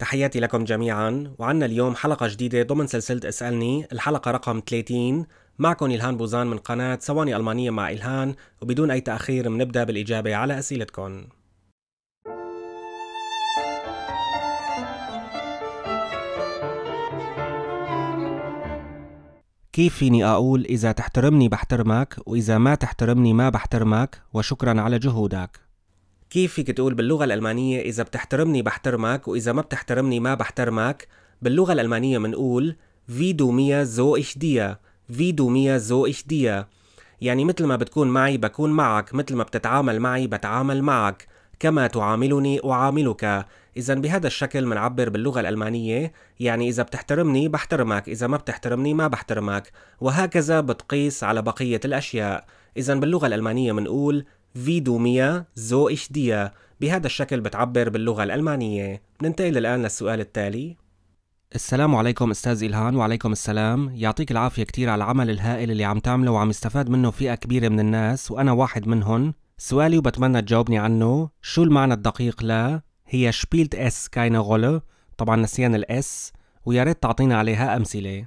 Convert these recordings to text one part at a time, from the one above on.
تحياتي لكم جميعا وعنا اليوم حلقة جديدة ضمن سلسلة اسألني الحلقة رقم 30 معكم إلهان بوزان من قناة ثواني ألمانية مع إلهان وبدون أي تأخير منبدأ بالإجابة على أسئلتكم كيف فيني أقول إذا تحترمني بحترمك وإذا ما تحترمني ما بحترمك وشكرا على جهودك كيف فيك تقول باللغة الألمانية إذا بتحترمني بحترمك وإذا ما بتحترمني ما بحترمك باللغة الألمانية منقول في دو ميا زو إش ديا في دو ميا زو إش ديا يعني مثل ما بتكون معي بكون معك مثل ما بتتعامل معي بتعامل معك كما تعاملني أعاملك إذا بهذا الشكل منعبر باللغة الألمانية يعني إذا بتحترمني بحترمك إذا ما بتحترمني ما بحترمك وهكذا بتقيس على بقية الأشياء إذا باللغة الألمانية منقول ميا زو إش ديا بهذا الشكل بتعبر باللغة الألمانية ننتقل الآن للسؤال التالي السلام عليكم استاذ الهان وعليكم السلام يعطيك العافيه كثير على العمل الهائل اللي عم تعمله وعم يستفاد منه فئه كبيره من الناس وانا واحد منهم سؤالي وبتمنى تجاوبني عنه شو المعنى الدقيق لا هي شبيلت اس كاينه غولة طبعا نسيان الاس ويا ريت تعطينا عليها امثله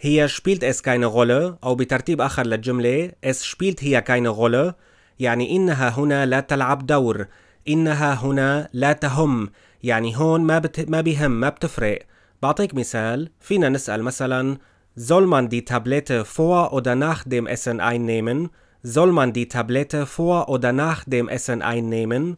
هي شبيلت اس كاينه غولة او بترتيب اخر للجمله اس شبيلت هي كاينه غولة يعني إنها هنا لا تلعب دور إنها هنا لا تهم يعني هون ما, بت... ما بهم ما بتفرق بعطيك مثال فينا نسأل مثلا Soll man die Tablette vor oder nach dem Essen einnehmen? Soll man die Tablette vor oder nach dem Essen einnehmen?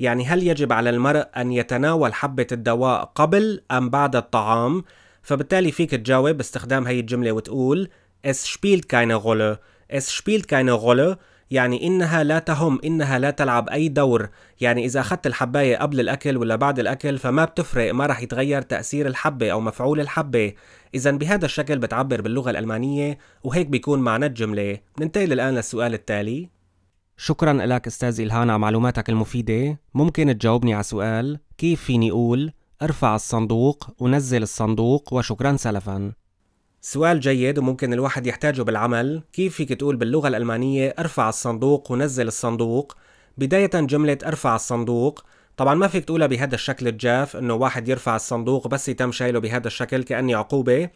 يعني هل يجب على المرء أن يتناول حبة الدواء قبل أم بعد الطعام؟ فبالتالي فيك تجاوب باستخدام هي الجملة وتقول Es spielt keine Rolle. Es spielt keine Rolle يعني إنها لا تهم إنها لا تلعب أي دور يعني إذا أخذت الحباية قبل الأكل ولا بعد الأكل فما بتفرق ما رح يتغير تأثير الحبة أو مفعول الحبة إذا بهذا الشكل بتعبر باللغة الألمانية وهيك بيكون معنى الجملة ننتقل الآن للسؤال التالي شكرا لك أستاذ إلهان على معلوماتك المفيدة ممكن تجاوبني على سؤال كيف فيني أقول ارفع الصندوق ونزل الصندوق وشكرا سلفا سؤال جيد وممكن الواحد يحتاجه بالعمل كيف فيك تقول باللغة الألمانية أرفع الصندوق ونزل الصندوق بداية جملة أرفع الصندوق طبعا ما فيك تقولها بهذا الشكل الجاف انه واحد يرفع الصندوق بس يتم شايله بهذا الشكل كأني عقوبة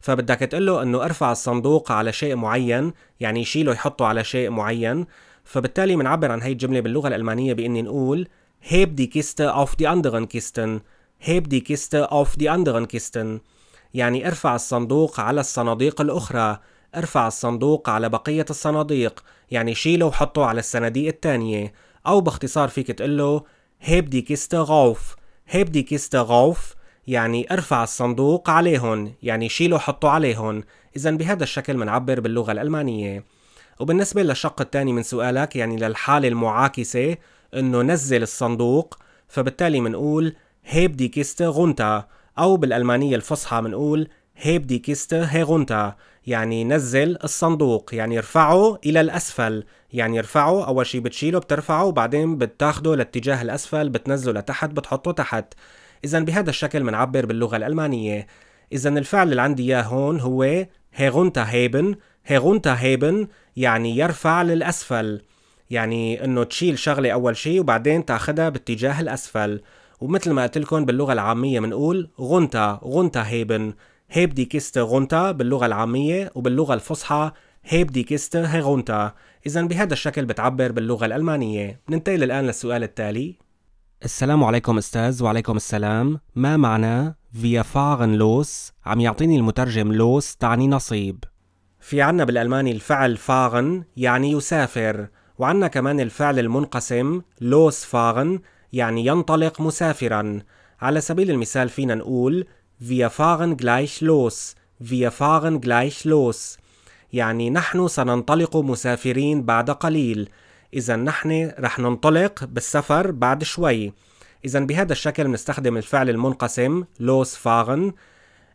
فبدك تقول له انه ارفع الصندوق على شيء معين يعني يشيله يحطه على شيء معين فبالتالي منعبر عن هي الجملة باللغة الألمانية بإني نقول هيب دي كيستة اوف دي anderen كيستن هيب دي كيستة اوف دي anderen كيستن يعني ارفع الصندوق على الصناديق الأخرى ارفع الصندوق على بقية الصناديق يعني شيله وحطه على الصناديق التانية أو باختصار فيك تقله هيب دي كيستا غوف هيب دي كيستا غوف يعني ارفع الصندوق عليهم يعني شيله وحطه عليهم إذا بهذا الشكل منعبر باللغة الألمانية وبالنسبة للشق الثاني من سؤالك يعني للحالة المعاكسة إنه نزل الصندوق فبالتالي منقول هيب دي كيستا غونتا أو بالألمانية الفصحى منقول هيب دي كيستة هيغونتا يعني نزل الصندوق يعني ارفعه إلى الأسفل يعني ارفعه أول شي بتشيله بترفعه وبعدين بتاخده لاتجاه الأسفل بتنزله لتحت بتحطه تحت إذا بهذا الشكل منعبر باللغة الألمانية إذا الفعل اللي عندي إياه هون هو هيغونتا هيبن هيغونتا هيبن يعني يرفع للأسفل يعني إنه تشيل شغلة أول شي وبعدين تاخدها باتجاه الأسفل ومثل ما قلت لكم باللغه العاميه بنقول غنتا غنتا هيبن هيب دي كيست غنتا باللغه العاميه وباللغه الفصحى هيب دي كيست هيغونتا اذا بهذا الشكل بتعبر باللغه الالمانيه ننتقل الان للسؤال التالي السلام عليكم استاذ وعليكم السلام ما معنى فيا فاغن لوس عم يعطيني المترجم لوس تعني نصيب في عنا بالألماني الفعل فاغن يعني يسافر وعنا كمان الفعل المنقسم لوس فاغن يعني ينطلق مسافرا على سبيل المثال فينا نقول wir fahren gleich los wir fahren gleich los يعني نحن سننطلق مسافرين بعد قليل إذا نحن رح ننطلق بالسفر بعد شوي إذا بهذا الشكل بنستخدم الفعل المنقسم los fahren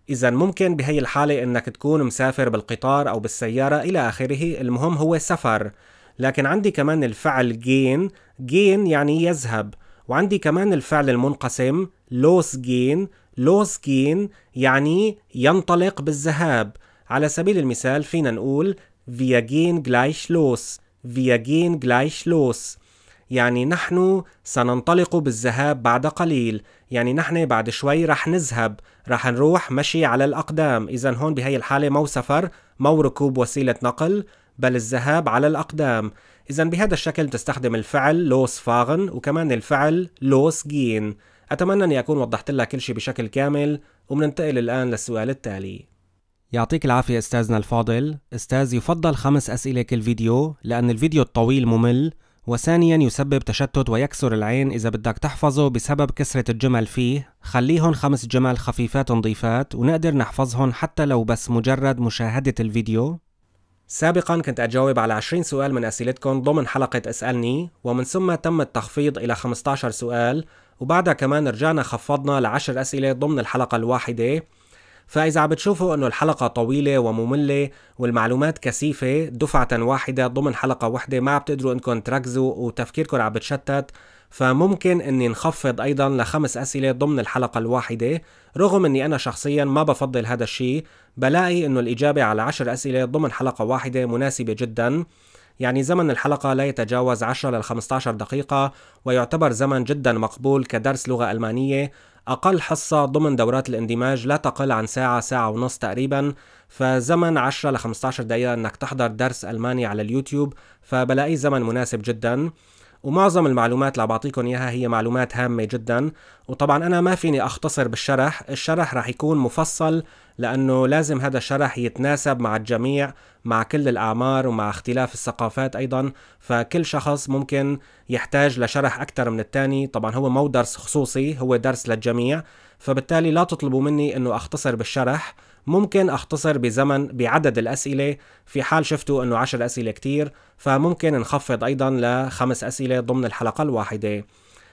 إذا ممكن بهي الحالة إنك تكون مسافر بالقطار أو بالسيارة إلى آخره المهم هو سفر لكن عندي كمان الفعل gehen gehen يعني يذهب وعندي كمان الفعل المنقسم لوس جين لوس جين يعني ينطلق بالذهاب على سبيل المثال فينا نقول فيا جين gleich لوس فيا جين gleich لوس يعني نحن سننطلق بالذهاب بعد قليل يعني نحن بعد شوي رح نذهب رح نروح مشي على الأقدام إذا هون بهي الحالة مو سفر مو ركوب وسيلة نقل بل الذهاب على الأقدام إذا بهذا الشكل تستخدم الفعل لوس فاغن وكمان الفعل لوس جين أتمنى أني أكون وضحت لك كل شيء بشكل كامل وبننتقل الآن للسؤال التالي يعطيك العافية أستاذنا الفاضل أستاذ يفضل خمس أسئلة كل فيديو لأن الفيديو الطويل ممل وثانيا يسبب تشتت ويكسر العين إذا بدك تحفظه بسبب كسرة الجمل فيه خليهم خمس جمل خفيفات نظيفات ونقدر نحفظهم حتى لو بس مجرد مشاهدة الفيديو سابقا كنت أجاوب على 20 سؤال من أسئلتكم ضمن حلقة اسألني ومن ثم تم التخفيض إلى 15 سؤال وبعدها كمان رجعنا خفضنا ل 10 أسئلة ضمن الحلقة الواحدة فإذا عم بتشوفوا إنه الحلقة طويلة ومملة والمعلومات كثيفة دفعة واحدة ضمن حلقة واحدة ما عم بتقدروا إنكم تركزوا وتفكيركم عم بتشتت فممكن اني نخفض ايضا لخمس اسئله ضمن الحلقه الواحده رغم اني انا شخصيا ما بفضل هذا الشيء بلاقي انه الاجابه على عشر اسئله ضمن حلقه واحده مناسبه جدا يعني زمن الحلقة لا يتجاوز 10 ل 15 دقيقة ويعتبر زمن جدا مقبول كدرس لغة ألمانية أقل حصة ضمن دورات الاندماج لا تقل عن ساعة ساعة ونص تقريبا فزمن 10 ل 15 دقيقة أنك تحضر درس ألماني على اليوتيوب فبلاقي زمن مناسب جداً ومعظم المعلومات اللي بعطيكم اياها هي معلومات هامه جدا وطبعا انا ما فيني اختصر بالشرح الشرح راح يكون مفصل لانه لازم هذا الشرح يتناسب مع الجميع مع كل الاعمار ومع اختلاف الثقافات ايضا فكل شخص ممكن يحتاج لشرح اكثر من الثاني طبعا هو مو درس خصوصي هو درس للجميع فبالتالي لا تطلبوا مني انه اختصر بالشرح ممكن اختصر بزمن بعدد الاسئله في حال شفتوا انه 10 اسئله كتير فممكن نخفض ايضا لخمس اسئله ضمن الحلقه الواحده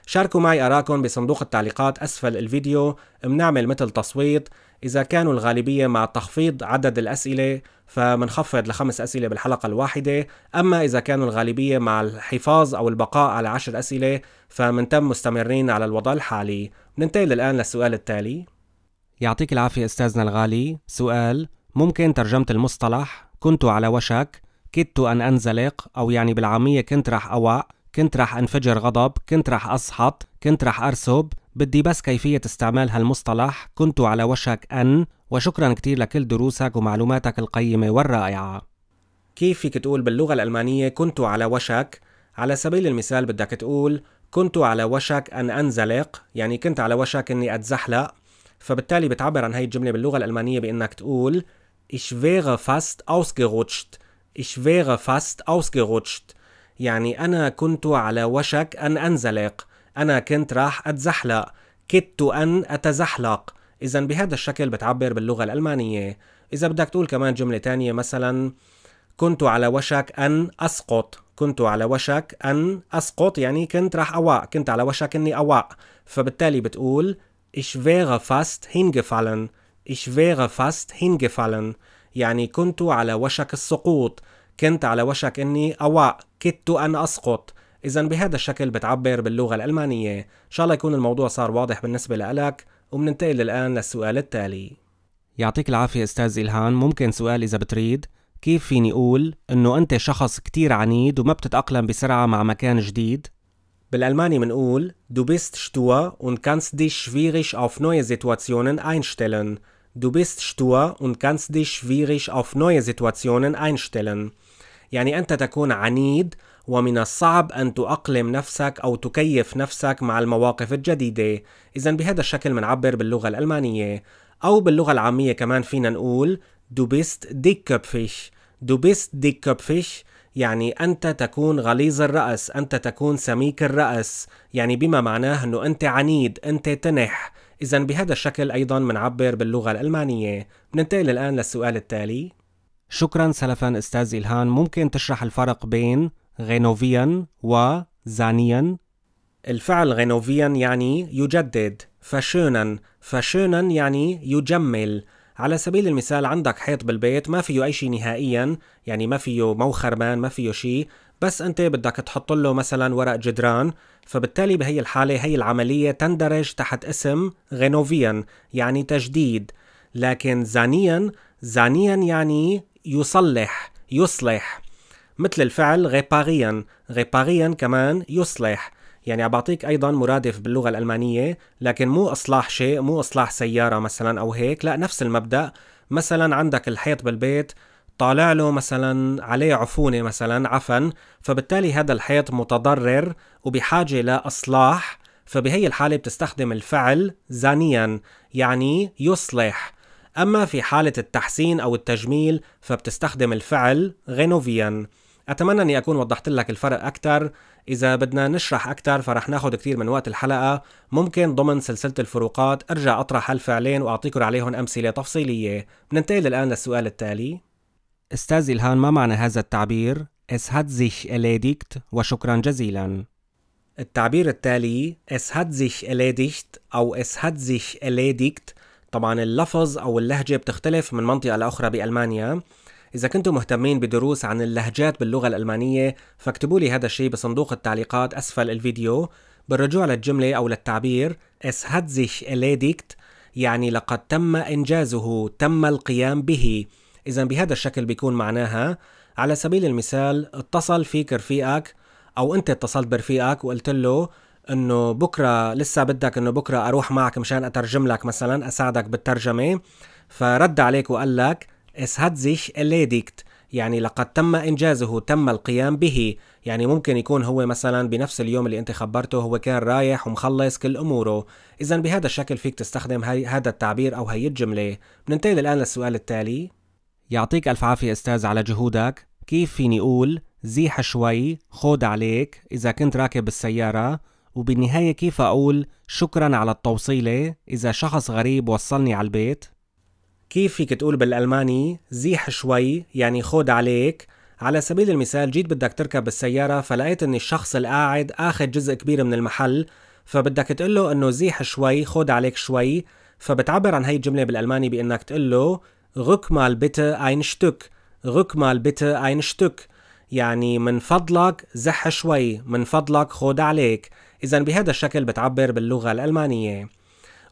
شاركوا معي أراكم بصندوق التعليقات اسفل الفيديو بنعمل مثل تصويت اذا كانوا الغالبيه مع تخفيض عدد الاسئله فمنخفض لخمس اسئله بالحلقه الواحده اما اذا كانوا الغالبيه مع الحفاظ او البقاء على عشر اسئله فمنتم مستمرين على الوضع الحالي ننتقل الان للسؤال التالي يعطيك العافية أستاذنا الغالي سؤال ممكن ترجمة المصطلح كنت على وشك كدت أن أنزلق أو يعني بالعامية كنت رح أوع كنت رح أنفجر غضب كنت رح أسحط كنت رح أرسب بدي بس كيفية استعمال هالمصطلح كنت على وشك أن وشكرا كتير لكل دروسك ومعلوماتك القيمة والرائعة كيف فيك تقول باللغة الألمانية كنت على وشك؟ على سبيل المثال بدك تقول كنت على وشك أن أنزلق يعني كنت على وشك أني أتزحلق فبالتالي بتعبر عن هاي الجملة باللغة الألمانية بأنك تقول Ich wäre fast ausgerutscht Ich wäre fast ausgerutscht يعني أنا كنت على وشك أن أنزلق أنا كنت راح أتزحلق كدت أن أتزحلق إذا بهذا الشكل بتعبر باللغة الألمانية إذا بدك تقول كمان جملة تانية مثلا كنت على وشك أن أسقط كنت على وشك أن أسقط يعني كنت راح أواء كنت على وشك أني أواء فبالتالي بتقول Ich wäre fast hingefallen. Ich wäre fast hingefallen. يعني كنت على وشك السقوط. كنت على وشك إني أوع. كدت أن أسقط. إذا بهذا الشكل بتعبر باللغة الألمانية. إن شاء الله يكون الموضوع صار واضح بالنسبة لك وبننتقل الآن للسؤال التالي. يعطيك العافية أستاذ إلهان ممكن سؤال إذا بتريد كيف فيني أقول إنه أنت شخص كتير عنيد وما بتتأقلم بسرعة مع مكان جديد بالألماني منقول Du bist stur und kannst dich schwierig auf neue Situationen einstellen. Du bist stur und kannst dich schwierig auf neue Situationen einstellen. يعني أنت تكون عنيد ومن الصعب أن تؤقلم نفسك أو تكيف نفسك مع المواقف الجديدة إذا بهذا الشكل منعبر باللغة الألمانية أو باللغة العامية كمان فينا نقول Du bist dickköpfig Du bist dickköpfig يعني أنت تكون غليظ الرأس أنت تكون سميك الرأس يعني بما معناه أنه أنت عنيد أنت تنح إذا بهذا الشكل أيضا منعبر باللغة الألمانية ننتقل الآن للسؤال التالي شكرا سلفا أستاذ إلهان ممكن تشرح الفرق بين غينوفيا وزانيا الفعل غينوفيا يعني يجدد فشونا فشونا يعني يجمل على سبيل المثال عندك حيط بالبيت ما فيه أي شيء نهائيا يعني ما فيه مو خرمان ما فيه شيء بس أنت بدك تحط له مثلا ورق جدران فبالتالي بهي الحالة هي العملية تندرج تحت اسم غينوفيا يعني تجديد لكن زانيا زانيا يعني يصلح يصلح مثل الفعل غيباريا غيباريا كمان يصلح يعني بعطيك ايضا مرادف باللغه الالمانيه لكن مو اصلاح شيء مو اصلاح سياره مثلا او هيك لا نفس المبدا مثلا عندك الحيط بالبيت طالع له مثلا عليه عفونه مثلا عفن فبالتالي هذا الحيط متضرر وبحاجه لاصلاح فبهي الحاله بتستخدم الفعل زانيا يعني يصلح اما في حاله التحسين او التجميل فبتستخدم الفعل غينوفيا اتمنى اني اكون وضحت لك الفرق اكثر إذا بدنا نشرح أكثر فرح ناخذ كثير من وقت الحلقة ممكن ضمن سلسلة الفروقات أرجع أطرح هالفعلين وأعطيكم عليهم أمثلة تفصيلية بننتقل الآن للسؤال التالي أستاذ إلهان ما معنى هذا التعبير Es hat sich erledigt وشكرا جزيلا التعبير التالي Es hat sich erledigt أو Es hat sich erledigt طبعا اللفظ أو اللهجة بتختلف من منطقة لأخرى بألمانيا إذا كنتم مهتمين بدروس عن اللهجات باللغة الألمانية فاكتبوا لي هذا الشيء بصندوق التعليقات أسفل الفيديو بالرجوع للجملة أو للتعبير Es hat sich erledigt يعني لقد تم إنجازه تم القيام به إذا بهذا الشكل بيكون معناها على سبيل المثال اتصل فيك رفيقك أو أنت اتصلت برفيقك وقلت له انه بكره لسه بدك انه بكره اروح معك مشان اترجم لك مثلا اساعدك بالترجمه فرد عليك وقال لك Es hat sich erledigt يعني لقد تم إنجازه تم القيام به يعني ممكن يكون هو مثلا بنفس اليوم اللي انت خبرته هو كان رايح ومخلص كل أموره إذا بهذا الشكل فيك تستخدم هاي هذا التعبير أو هي الجملة بننتقل الآن للسؤال التالي يعطيك ألف عافية أستاذ على جهودك كيف فيني أقول زيح شوي خود عليك إذا كنت راكب السيارة وبالنهاية كيف أقول شكرا على التوصيلة إذا شخص غريب وصلني على البيت كيف فيك تقول بالألماني زيح شوي يعني خود عليك على سبيل المثال جيت بدك تركب السيارة فلقيت أن الشخص القاعد آخذ جزء كبير من المحل فبدك تقول له أنه زيح شوي خود عليك شوي فبتعبر عن هاي الجملة بالألماني بأنك تقول له بيت اين ein غك مال بيت اين Stück يعني من فضلك زح شوي من فضلك خود عليك إذا بهذا الشكل بتعبر باللغة الألمانية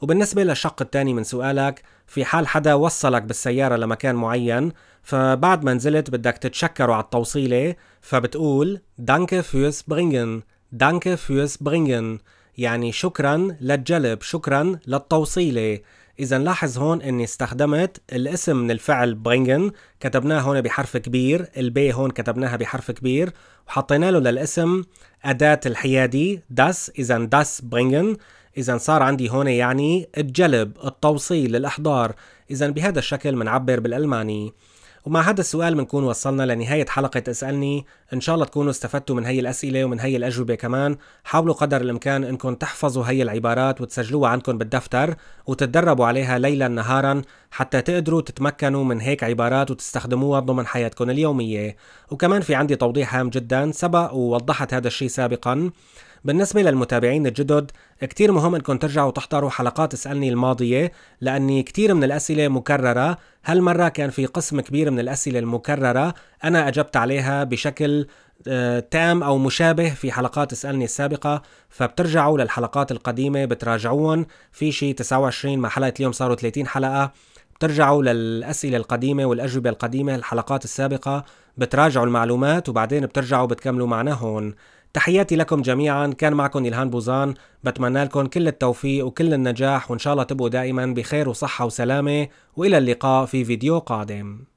وبالنسبة للشق الثاني من سؤالك في حال حدا وصلك بالسيارة لمكان معين فبعد ما نزلت بدك تتشكره على التوصيلة فبتقول دانكه fürs bringen دانكه fürs bringen يعني شكرا للجلب شكرا للتوصيلة إذا لاحظ هون إني استخدمت الاسم من الفعل برينجن كتبناه هون بحرف كبير البي هون كتبناها بحرف كبير وحطينا له للاسم أداة الحيادي داس إذا داس برينجن إذا صار عندي هون يعني الجلب التوصيل الإحضار إذا بهذا الشكل منعبر بالألماني ومع هذا السؤال بنكون وصلنا لنهاية حلقة اسألني إن شاء الله تكونوا استفدتوا من هي الأسئلة ومن هي الأجوبة كمان حاولوا قدر الإمكان إنكم تحفظوا هي العبارات وتسجلوها عندكم بالدفتر وتتدربوا عليها ليلا نهارا حتى تقدروا تتمكنوا من هيك عبارات وتستخدموها ضمن حياتكم اليومية وكمان في عندي توضيح هام جدا سبق ووضحت هذا الشيء سابقا بالنسبة للمتابعين الجدد كتير مهم انكم ترجعوا تحضروا حلقات اسألني الماضية لأني كتير من الأسئلة مكررة هالمرة كان في قسم كبير من الأسئلة المكررة أنا أجبت عليها بشكل آه، تام او مشابه في حلقات اسالني السابقه فبترجعوا للحلقات القديمه بتراجعوهم في شيء 29 مع حلقه اليوم صاروا 30 حلقه بترجعوا للاسئله القديمه والاجوبه القديمه الحلقات السابقه بتراجعوا المعلومات وبعدين بترجعوا بتكملوا معنا هون تحياتي لكم جميعا كان معكم إلهان بوزان بتمنى لكم كل التوفيق وكل النجاح وإن شاء الله تبقوا دائما بخير وصحة وسلامة وإلى اللقاء في فيديو قادم